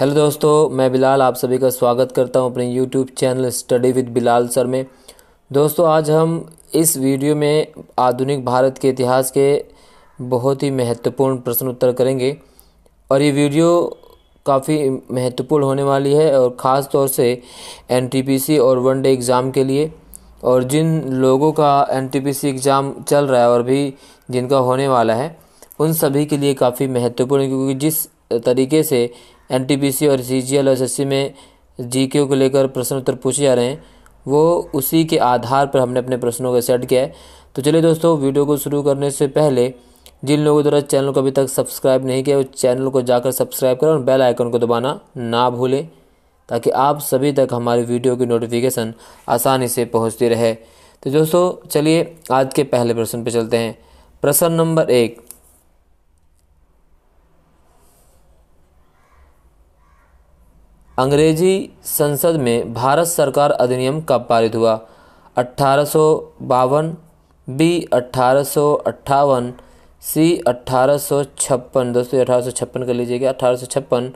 Hello दोस्तों मैं बिलाल आप सभी का स्वागत करता हूं अपने YouTube channel study with Bilal sir में दोस्तों आज हम इस वीडियो में आधुनिक भारत के इतिहास के बहुत ही महत्वपूर्ण प्रश्न उत्तर करेंगे और ये वीडियो काफ़ी महत्वपूर्ण होने वाली है और ख़ास तौर से एन और वन डे एग्ज़ाम के लिए और जिन लोगों का एन एग्ज़ाम चल रहा है और भी जिनका होने वाला है उन सभी के लिए काफ़ी महत्वपूर्ण क्योंकि जिस तरीके से एन और C G L S S C में जी के को लेकर प्रश्न उत्तर पूछे जा रहे हैं वो उसी के आधार पर हमने अपने प्रश्नों को सेट किया है तो चलिए दोस्तों वीडियो को शुरू करने से पहले जिन लोगों द्वारा चैनल को अभी तक सब्सक्राइब नहीं किया वो चैनल को जाकर सब्सक्राइब करें और बेल आइकन को दबाना ना भूलें ताकि आप सभी तक हमारी वीडियो की नोटिफिकेशन आसानी से पहुंचती रहे तो दोस्तों चलिए आज के पहले प्रश्न पर चलते हैं प्रश्न नंबर एक अंग्रेजी संसद में भारत सरकार अधिनियम कब पारित हुआ अठारह बी अट्ठारह सी अठारह दोस्तों अठारह कर लीजिएगा अठारह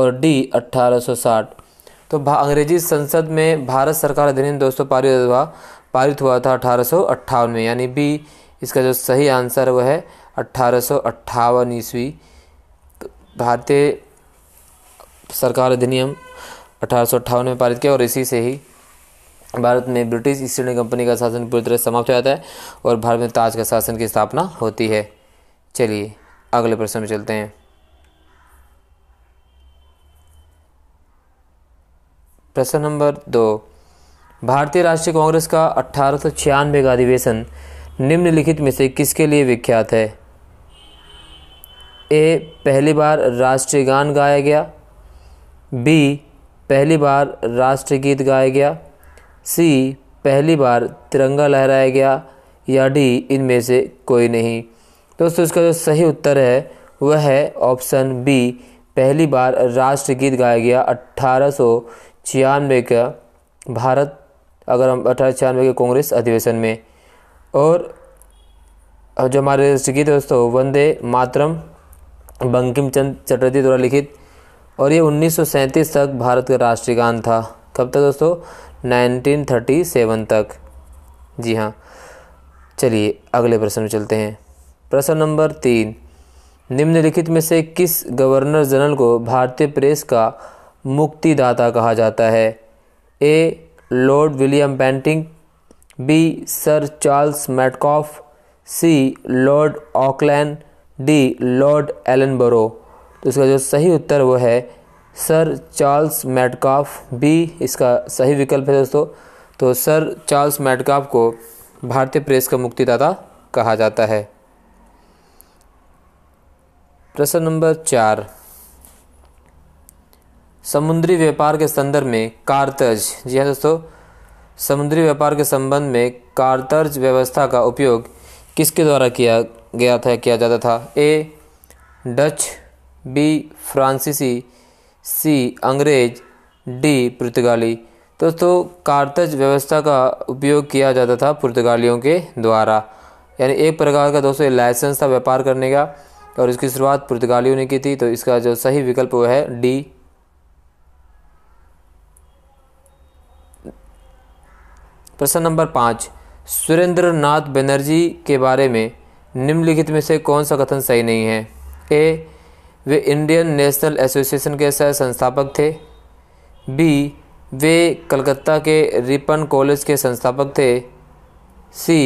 और डी 1860 तो अंग्रेजी संसद में भारत सरकार अधिनियम दोस्तों पारित हुआ पारित हुआ था अठारह में यानी बी इसका जो सही आंसर वह है अट्ठावन ईस्वी तो भारतीय सरकार अधिनियम अठारह में पारित किया और इसी से ही भारत में ब्रिटिश ईस्ट इंडिया कंपनी का शासन पूरी तरह समाप्त हो जाता है और भारत में ताज का शासन की स्थापना होती है चलिए अगले प्रश्न में चलते हैं प्रश्न नंबर दो भारतीय राष्ट्रीय कांग्रेस का अठारह का अधिवेशन निम्नलिखित में से किसके लिए विख्यात है ए पहली बार राष्ट्रीय गान गाया गया बी पहली बार राष्ट्रगीत गाया गया सी पहली बार तिरंगा लहराया गया या डी इनमें से कोई नहीं दोस्तों इसका जो सही उत्तर है वह है ऑप्शन बी पहली बार राष्ट्रगीत गाया गया अट्ठारह का भारत अगर हम अठारह छियानवे के कांग्रेस अधिवेशन में और जो हमारे राष्ट्रगीत है दोस्तों वंदे मातरम बंकिम चंद चटर्जी द्वारा लिखित और ये 1937 तक भारत का राष्ट्रीय गान था कब तक दोस्तों 1937 तक जी हाँ चलिए अगले प्रश्न में चलते हैं प्रश्न नंबर तीन निम्नलिखित में से किस गवर्नर जनरल को भारतीय प्रेस का मुक्तिदाता कहा जाता है A lord William Bentinck B sir Charles Metcalfe C lord Auckland D lord Ellenborough तो इसका जो सही उत्तर वो है सर चार्ल्स मैटकाफ बी इसका सही विकल्प है दोस्तों तो सर चार्ल्स मैटकाफ को भारतीय प्रेस का मुक्तिदाता कहा जाता है प्रश्न नंबर चार समुद्री व्यापार के संदर्भ में कारतज जी हाँ दोस्तों समुद्री व्यापार के संबंध में कारतज व्यवस्था का उपयोग किसके द्वारा किया गया था किया जाता था ए डच बी फ्रांसीसी सी अंग्रेज डी पुर्तगाली दोस्तों कारतज व्यवस्था का उपयोग किया जाता था पुर्तगालियों के द्वारा यानी एक प्रकार का दोस्तों लाइसेंस था व्यापार करने का और इसकी शुरुआत पुर्तगालियों ने की थी तो इसका जो सही विकल्प वो है डी प्रश्न नंबर पाँच सुरेंद्र नाथ बनर्जी के बारे में निम्नलिखित में से कौन सा कथन सही नहीं है ए वे इंडियन नेशनल एसोसिएशन के सह संस्थापक थे बी वे कलकत्ता के रिपन कॉलेज के संस्थापक थे सी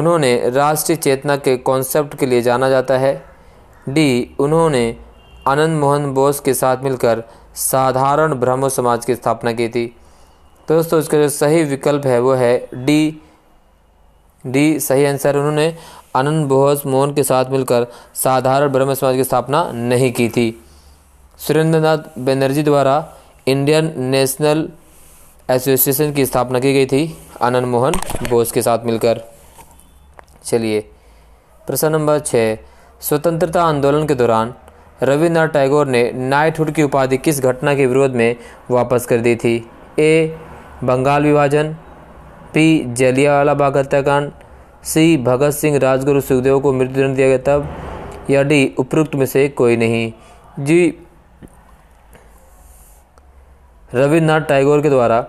उन्होंने राष्ट्रीय चेतना के कॉन्सेप्ट के लिए जाना जाता है डी उन्होंने आनंद मोहन बोस के साथ मिलकर साधारण ब्रह्म समाज की स्थापना की थी तो दोस्तों इसका जो सही विकल्प है वो है डी डी सही आंसर उन्होंने आनंद बोहस मोहन के साथ मिलकर साधारण ब्रह्म समाज की स्थापना नहीं की थी सुरेंद्रनाथ बनर्जी द्वारा इंडियन नेशनल एसोसिएशन की स्थापना की गई थी आनंद मोहन बोस के साथ मिलकर चलिए प्रश्न नंबर छः स्वतंत्रता आंदोलन के दौरान रविन्द्रनाथ टैगोर ने नाइटहुड की उपाधि किस घटना के विरोध में वापस कर दी थी ए बंगाल विभाजन पी जलियावाला बाग हत्याकांड सी भगत सिंह राजगुरु सुखदेव को मृत्युदंड दिया गया तब या डी उपरुक्त में से कोई नहीं जी रविन्द्रनाथ टैगोर के द्वारा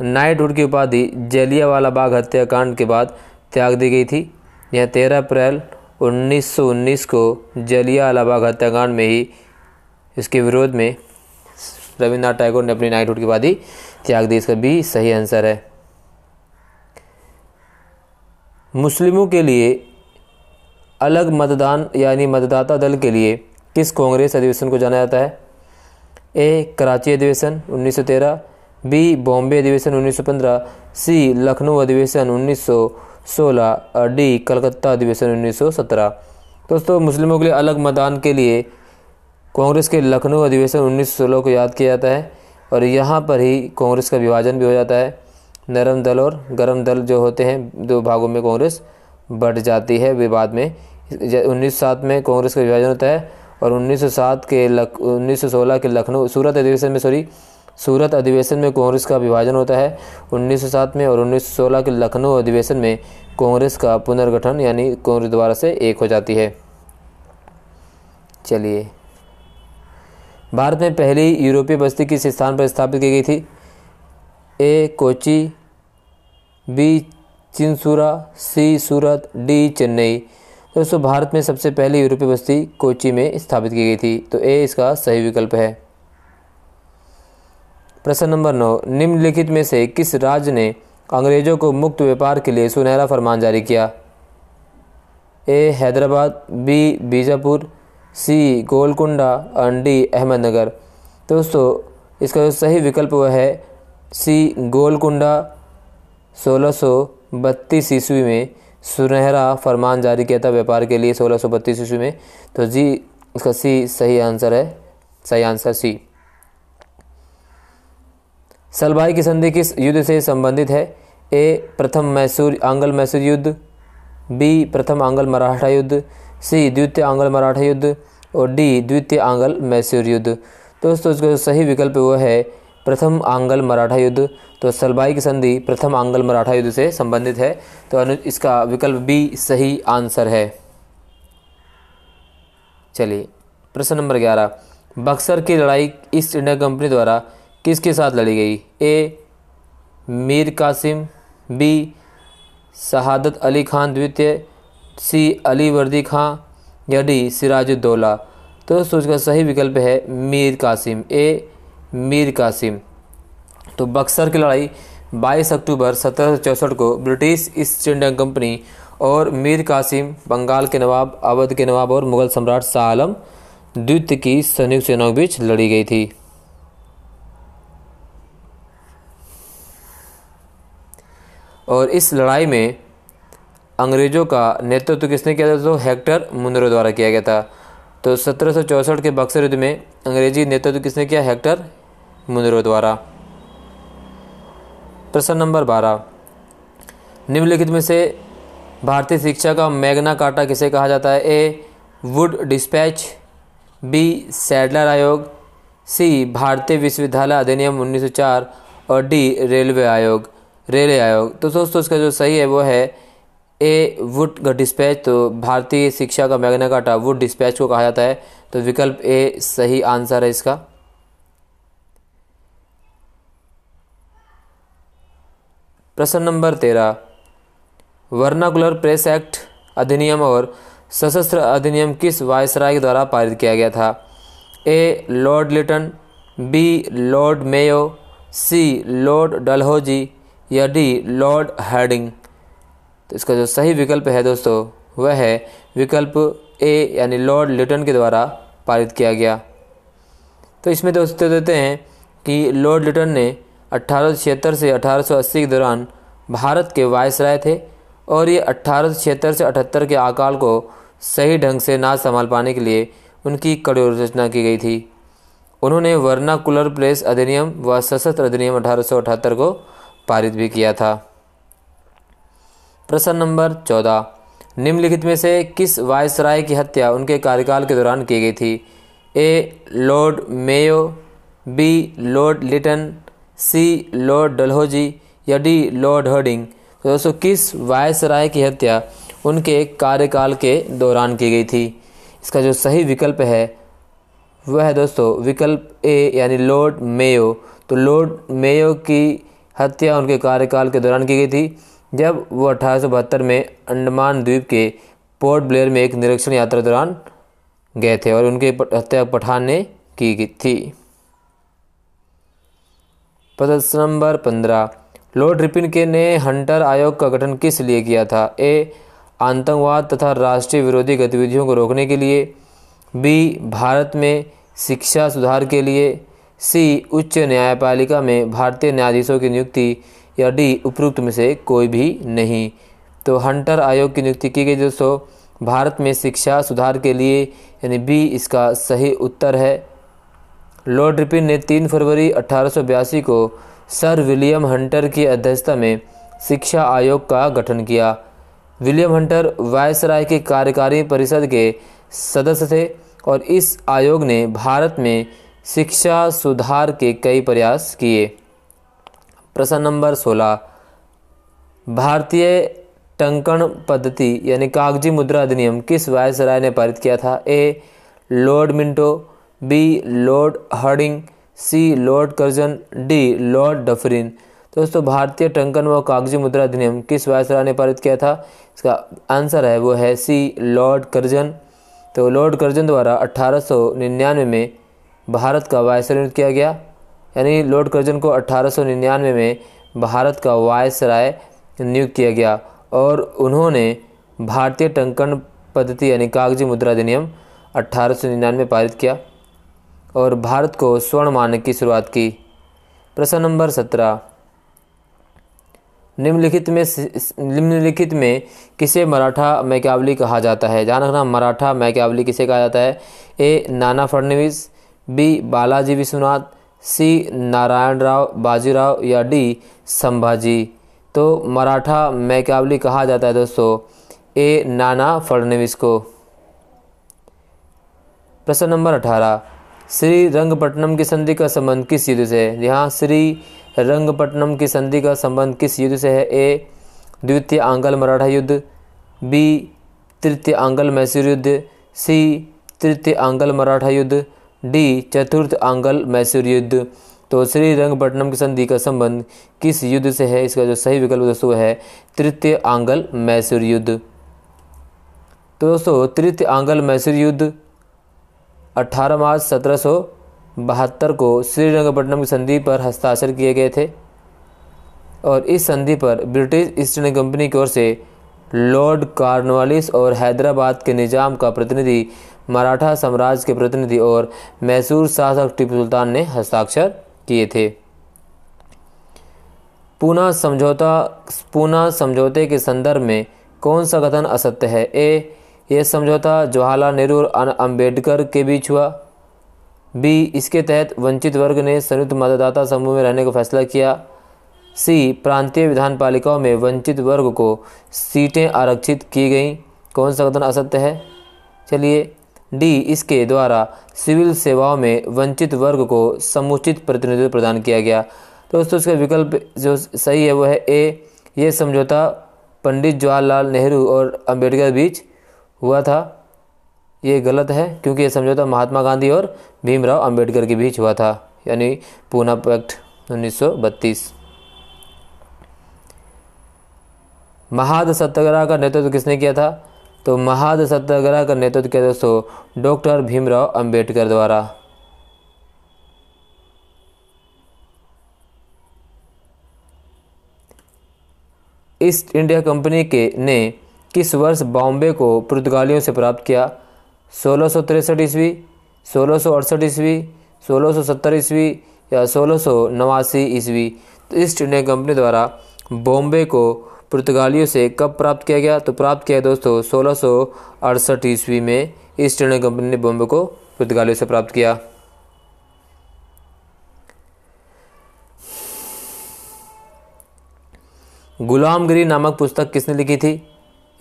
नाइटहुड की उपाधि जलियावाला बाग हत्याकांड के बाद त्याग दी गई थी यह तेरह अप्रैल 1919 को जलियावाला बाग हत्याकांड में ही इसके विरोध में रविन्द्रनाथ टैगोर ने अपनी नाइटहुड की उपाधि त्याग दी इसका भी सही आंसर है मुस्लिमों के लिए अलग मतदान यानी मतदाता दल के लिए किस कांग्रेस अधिवेशन को जाना जाता है ए कराची अधिवेशन उन्नीस बी बॉम्बे अधिवेशन उन्नीस सी लखनऊ अधिवेशन उन्नीस और डी कलकत्ता अधिवेशन सत्रह दोस्तों मुस्लिमों के लिए अलग मतदान के लिए कांग्रेस के लखनऊ अधिवेशन 1916 को याद किया जाता है और यहाँ पर ही कांग्रेस का विभाजन भी हो जाता है नरम दल और गर्म दल जो होते हैं दो भागों में कांग्रेस बढ़ जाती है विवाद में उन्नीस सात में कांग्रेस का विभाजन होता है और 1907 के लख 1916 के लखनऊ सूरत अधिवेशन में सॉरी सूरत अधिवेशन में कांग्रेस का विभाजन होता है 1907 में और 1916 के लखनऊ अधिवेशन में कांग्रेस का पुनर्गठन यानी कांग्रेस द्वारा से एक हो जाती है चलिए भारत में पहली यूरोपीय बस्ती किस स्थान पर स्थापित की गई थी A Kochi B Chinsurah C Surat D Chennai तो दोस्तों भारत में सबसे पहली यूरोपीय बस्ती कोची में स्थापित की गई थी तो ए इसका सही विकल्प है प्रश्न नंबर नौ निम्नलिखित में से किस राज्य ने अंग्रेज़ों को मुक्त व्यापार के लिए सुनहरा फरमान जारी किया A Hyderabad B Bijapur C Golconda and D Ahmednagar तो दोस्तों इसका जो सही विकल्प वह है सी गोलकुंडा सोलह ईस्वी में सुनहरा फरमान जारी किया था व्यापार के लिए सोलह ईस्वी में तो जी इसका सी सही आंसर है सही आंसर सी सलभाई की संधि किस युद्ध से संबंधित है ए प्रथम मैसूर आंगल मैसूर युद्ध बी प्रथम आंगल मराठा युद्ध सी द्वितीय आंगल मराठा युद्ध और डी द्वितीय आंगल मैसूर युद्ध दोस्तों इसका सही विकल्प वो है प्रथम आंगल मराठा युद्ध तो सलबाई की संधि प्रथम आंगल मराठा युद्ध से संबंधित है तो अनु इसका विकल्प बी सही आंसर है चलिए प्रश्न नंबर ग्यारह बक्सर की लड़ाई ईस्ट इंडिया कंपनी द्वारा किसके साथ लड़ी गई ए मीर कासिम बी शहादत अली खान द्वितीय सी अली वर्दी खां या डी सिराजुद्दौला तो सोचकर सही विकल्प है मीर कासिम ए मीर कासिम तो बक्सर की लड़ाई 22 अक्टूबर सत्रह को ब्रिटिश ईस्ट इंडिया कंपनी और मीर कासिम बंगाल के नवाब अवध के नवाब और मुगल सम्राट शाह आलम द्वितीय की संयुक्त सेनाओं के बीच लड़ी गई थी और इस लड़ाई में अंग्रेज़ों का नेतृत्व तो किसने किया था तो हेक्टर मुंद्रो द्वारा किया गया था तो सत्रह के बक्सर युद्ध में अंग्रेजी नेतृत्व तो किसने किया हेक्टर मुनिरों द्वारा प्रश्न नंबर बारह निम्नलिखित में से भारतीय शिक्षा का मैग्ना कार्टा किसे कहा जाता है A Wood dispatch B Sadler आयोग सी भारतीय विश्वविद्यालय अधिनियम 1904 और डी रेलवे आयोग रेलवे आयोग तो दोस्तों इसका जो सही है वो है ए वुड का डिस्पैच तो भारतीय शिक्षा का मैग्ना कार्टा वुड डिस्पैच को कहा जाता है तो विकल्प ए सही आंसर है इसका प्रश्न नंबर तेरह वर्नाकुलर प्रेस एक्ट अधिनियम और सशस्त्र अधिनियम किस वायसराय द्वारा पारित किया गया था A lord Lytton B lord Mayo C lord Dalhousie या डी लॉर्ड हैडिंग तो इसका जो सही विकल्प है दोस्तों वह है विकल्प ए यानी लॉर्ड लिटन के द्वारा पारित किया गया तो इसमें दोस्तों देते हैं कि लॉर्ड लिटन ने 1876 से 1880 के दौरान भारत के वायसराय थे और ये अट्ठारह से अठहत्तर के अकाल को सही ढंग से ना संभाल पाने के लिए उनकी कड़ी रचना की गई थी उन्होंने वर्ना कुलर प्लेस अधिनियम व सशस्त्र अधिनियम अठारह को पारित भी किया था प्रश्न नंबर चौदह निम्नलिखित में से किस वायसराय की हत्या उनके कार्यकाल के दौरान की गई थी A lord Mayo B lord Lytton C lord Dalhousie या डी लॉर्ड हर्डिंग तो दोस्तों किस वायसराय की हत्या उनके कार्यकाल के दौरान की गई थी इसका जो सही विकल्प है वह है दोस्तों विकल्प ए यानी लॉर्ड मेयो तो लॉर्ड मेयो की हत्या उनके कार्यकाल के दौरान की गई थी जब वो अठारह में अंडमान द्वीप के पोर्ट ब्लेयर में एक निरीक्षण यात्रा दौरान गए थे और उनकी हत्या पठान ने की थी प्रश्न नंबर पंद्रह लॉर्ड के ने हंटर आयोग का गठन किस लिए किया था ए आतंकवाद तथा राष्ट्रीय विरोधी गतिविधियों को रोकने के लिए बी भारत में शिक्षा सुधार के लिए सी उच्च न्यायपालिका में भारतीय न्यायाधीशों की नियुक्ति या डी उपरोक्त में से कोई भी नहीं तो हंटर आयोग की नियुक्ति की गई दोस्तों भारत में शिक्षा सुधार के लिए यानी बी इसका सही उत्तर है लॉर्ड रिपिन ने 3 फरवरी अठारह को सर विलियम हंटर की अध्यक्षता में शिक्षा आयोग का गठन किया विलियम हंटर वायसराय के कार्यकारी परिषद के सदस्य थे और इस आयोग ने भारत में शिक्षा सुधार के कई प्रयास किए प्रश्न नंबर 16 भारतीय टंकण पद्धति यानी कागजी मुद्रा अधिनियम किस वायसराय ने पारित किया था A lord Minto B lord Hardinge C lord Curzon D lord Dufferin तो दोस्तों भारतीय टंकन व कागजी मुद्रा अधिनियम किस वायसराय ने पारित किया था इसका आंसर है वो है सी लॉर्ड कर्जन तो लॉर्ड कर्जन द्वारा 1899 में भारत का वायसराय नियुक्त किया गया यानी लॉर्ड कर्जन को 1899 में भारत का वायसराय नियुक्त किया गया और उन्होंने भारतीय टंकन पद्धति यानी कागजी मुद्रा अधिनियम अट्ठारह में पारित किया और भारत को स्वर्ण मानक की शुरुआत की प्रश्न नंबर सत्रह निम्नलिखित में निम्नलिखित में किसे मराठा मैकावली कहा जाता है ध्यान रखना मराठा मैकेवली किसे कहा जाता है A Nana Phadnavis B Balaji Vishwanath C Narayan Rao Bajirao या डी संभाजी तो मराठा मैकावली कहा जाता है दोस्तों ए नाना फडणवीस को प्रश्न नंबर अठारह श्री रंगपट्टनम की संधि का संबंध किस युद्ध से है यहाँ श्री रंगपट्टनम की संधि का संबंध किस युद्ध से है ए द्वितीय आंगल मराठा युद्ध बी तृतीय आंगल मैसूर युद्ध सी तृतीय आंगल मराठा युद्ध डी चतुर्थ आंगल मैसूर युद्ध तो श्री रंगपट्टनम की संधि का संबंध किस युद्ध से है इसका जो सही विकल्प दोस्तों है तृतीय आंगल मैसूर युद्ध तो दोस्तों तृतीय आंगल मैसूर युद्ध 18 मार्च सत्रह को श्रीरंगपट्टनम की संधि पर हस्ताक्षर किए गए थे और इस संधि पर ब्रिटिश ईस्ट इंडिया कंपनी की ओर से लॉर्ड कार्नवालिस और हैदराबाद के निज़ाम का प्रतिनिधि मराठा साम्राज्य के प्रतिनिधि और मैसूर शासक टीपू सुल्तान ने हस्ताक्षर किए थे पूना समझौता पूना समझौते के संदर्भ में कौन सा कथन असत्य है ए यह समझौता जवाहरलाल नेहरू और अंबेडकर के बीच हुआ बी इसके तहत वंचित वर्ग ने संयुक्त मतदाता समूह में रहने का फैसला किया सी प्रांतीय विधान पालिकाओं में वंचित वर्ग को सीटें आरक्षित की गई कौन सा कथन असत्य है चलिए डी इसके द्वारा सिविल सेवाओं में वंचित वर्ग को समुचित प्रतिनिधित्व प्रदान किया गया तो दोस्तों इसका विकल्प जो सही है वह है ए ये समझौता पंडित जवाहरलाल नेहरू और अंबेडकर बीच हुआ था ये गलत है क्योंकि ये समझौता तो महात्मा गांधी और भीमराव अंबेडकर के बीच हुआ था यानी पूना पैक्ट 1932 महाद सत्याग्रह का नेतृत्व किसने किया था तो महाद सत्याग्रह का नेतृत्व किया दोस्तों डॉक्टर भीमराव अंबेडकर द्वारा ईस्ट इंडिया कंपनी के ने किस वर्ष बॉम्बे को पुर्तगालियों से प्राप्त किया सोलह सौ तिरसठ ईस्वी सोलह सौ अड़सठ ईस्वी सोलह सौ सत्तर ईस्वी या सोलह सौ नवासी ईस्वी तो ईस्ट इंडिया कंपनी द्वारा बॉम्बे को पुर्तगालियों से कब प्राप्त किया गया तो प्राप्त किया दोस्तों सोलह सौ अड़सठ ईस्वी में ईस्ट इंडिया कंपनी ने बॉम्बे को पुर्तगालियों से प्राप्त किया गुलामगिरी नामक पुस्तक किसने लिखी थी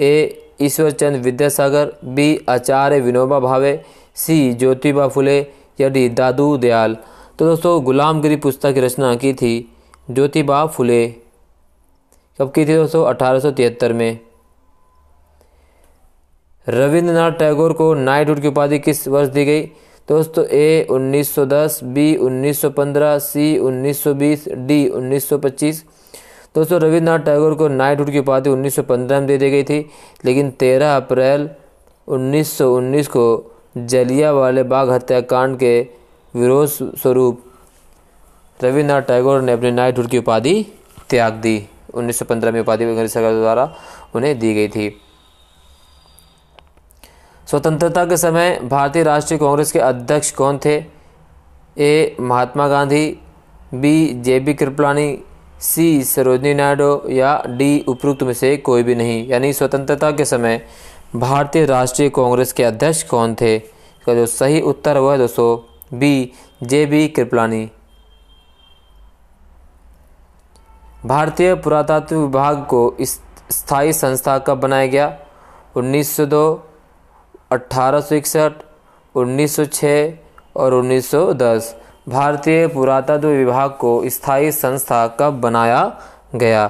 A Ishwarchand Vidyasagar B Acharya Vinoba Bhave C Jyotiba फुले या डी दादू दयाल तो दोस्तों गुलामगिरी पुस्तक की रचना की थी ज्योतिबा फुले कब की थी दोस्तों अठारह में रविंद्रनाथ टैगोर को नाइटहुड की उपाधि किस वर्ष दी गई तो दोस्तों ए 1910 बी 1915 सी 1920 डी 1925 दोस्तों रविन्द्रनाथ टैगोर को नाइटहुड की उपाधि 1915 में दे दी गई थी लेकिन 13 अप्रैल 1919 को जलिया वाले बाग हत्याकांड के विरोध स्वरूप रविन्द्रनाथ टैगोर ने अपनी नाइटहुड की उपाधि त्याग दी 1915 में उपाधि अंग्रेज सरकार द्वारा उन्हें दी गई थी स्वतंत्रता के समय भारतीय राष्ट्रीय कांग्रेस के अध्यक्ष कौन थे A Mahatma Gandhi B J B Kripalani C Sarojini Naidu या डी उपरोक्त में से कोई भी नहीं यानी स्वतंत्रता के समय भारतीय राष्ट्रीय कांग्रेस के अध्यक्ष कौन थे का जो सही उत्तर हुआ है दोस्तों बी जे बी कृपलानी भारतीय पुरातत्व विभाग को स्थायी संस्था कब बनाया गया 1902, 1861, 1906 और 1910 भारतीय पुरातत्व विभाग को स्थायी संस्था कब बनाया गया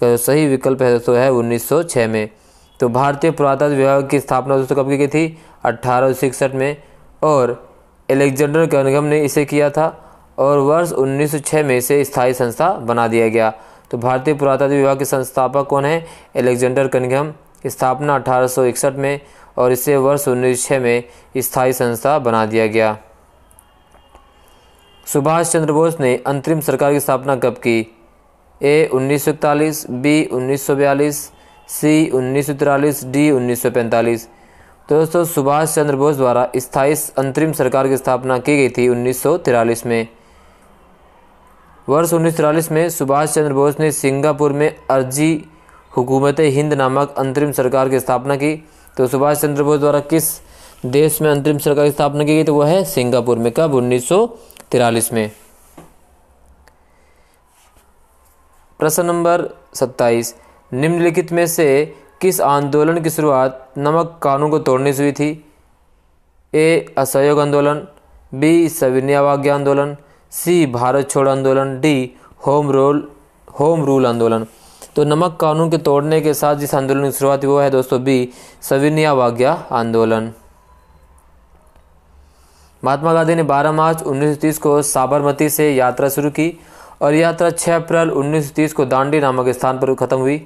तो सही विकल्प है दोस्तों है 1906 में तो भारतीय पुरातत्व विभाग की स्थापना दोस्तों कब की गई थी अट्ठारह में और एलेक्जेंडर कनगम ने इसे किया था और वर्ष 1906 में इसे स्थायी संस्था बना दिया गया तो भारतीय पुरातत्व विभाग के संस्थापक कौन है एलेक्जेंडर कनगम स्थापना अठारह में और इसे वर्ष 1906 में स्थायी संस्था बना दिया गया सुभाष चंद्र बोस ने अंतरिम सरकार की स्थापना कब की ए उन्नीस बी उन्नीस सी तिरालीस डी 1945। तो दोस्तों सुभाष चंद्र बोस द्वारा स्थायी अंतरिम सरकार की स्थापना की गई थी तिरालीस में वर्ष तिरालीस में सुभाष चंद्र बोस ने सिंगापुर में अर्जी हुकूमत हिंद नामक अंतरिम सरकार की स्थापना की तो सुभाष चंद्र बोस द्वारा किस देश में अंतरिम सरकार की स्थापना की गई तो वह है सिंगापुर में कब उन्नीस तिरालीस में प्रश्न नंबर सत्ताईस निम्नलिखित में से किस आंदोलन की शुरुआत नमक कानून को तोड़ने से हुई थी ए असहयोग आंदोलन बी सविनयावाज्ञ आंदोलन सी भारत छोड़ आंदोलन D home role home rule आंदोलन तो नमक कानून के तोड़ने के साथ जिस आंदोलन की शुरुआत हुआ है दोस्तों बी सविनयावाज्ञा आंदोलन महात्मा गांधी ने 12 मार्च 1930 को साबरमती से यात्रा शुरू की और यात्रा 6 अप्रैल 1930 को दांडी नामक स्थान पर खत्म हुई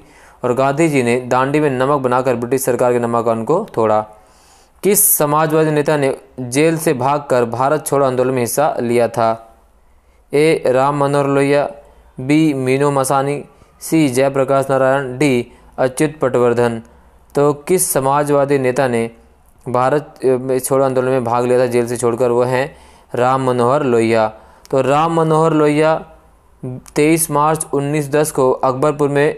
और गांधी जी ने दांडी में नमक बनाकर ब्रिटिश सरकार के नमकान को तोड़ा किस समाजवादी नेता ने जेल से भागकर भारत छोड़ो आंदोलन में हिस्सा लिया था A Ram Manohar Lohia B Minoo Masani C Jayaprakash Narayan D Achyut Patwardhan तो किस समाजवादी नेता ने भारत छोड़ो आंदोलन में भाग लिया था जेल से छोड़कर वो हैं राम मनोहर लोहिया तो राम मनोहर लोहिया 23 मार्च 1910 को अकबरपुर में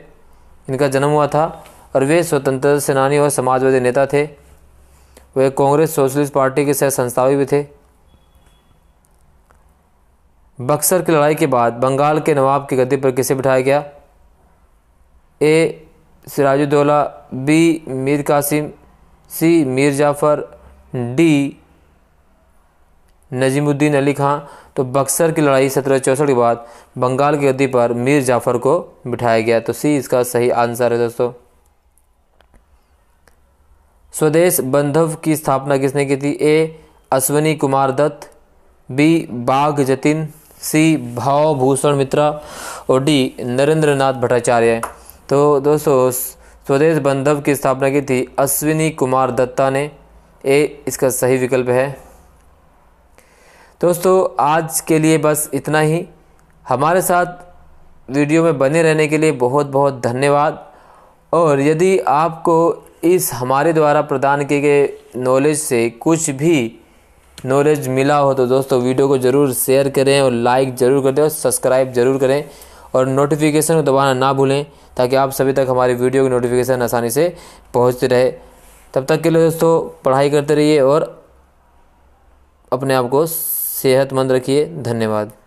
इनका जन्म हुआ था और वे स्वतंत्रता सेनानी और समाजवादी नेता थे वे कांग्रेस सोशलिस्ट पार्टी के सह संस्थापक भी थे बक्सर की लड़ाई के बाद बंगाल के नवाब की गद्दी पर किसे बिठाया गया A Sirajuddaula B Mir Qasim C Mir Jafar D Najimuddin Ali Khan तो बक्सर की लड़ाई सत्रह के बाद बंगाल की गद्दी पर मीर जाफ़र को बिठाया गया तो सी इसका सही आंसर है दोस्तों स्वदेश बंधव की स्थापना किसने की थी ए अश्वनी कुमार दत्त बी बाघ जतिन सी भाव भूषण मित्रा और डी नरेंद्र नाथ भट्टाचार्य तो दोस्तों स्वदेश बंधव की स्थापना की थी अश्विनी कुमार दत्ता ने ए इसका सही विकल्प है दोस्तों आज के लिए बस इतना ही हमारे साथ वीडियो में बने रहने के लिए बहुत बहुत धन्यवाद और यदि आपको इस हमारे द्वारा प्रदान किए गए नॉलेज से कुछ भी नॉलेज मिला हो तो दोस्तों वीडियो को ज़रूर शेयर करें और लाइक ज़रूर कर दें और सब्सक्राइब ज़रूर करें और नोटिफिकेशन को दबाना ना भूलें ताकि आप सभी तक हमारी वीडियो की नोटिफिकेशन आसानी से पहुँचते रहे तब तक के लिए दोस्तों पढ़ाई करते रहिए और अपने आप को सेहतमंद रखिए धन्यवाद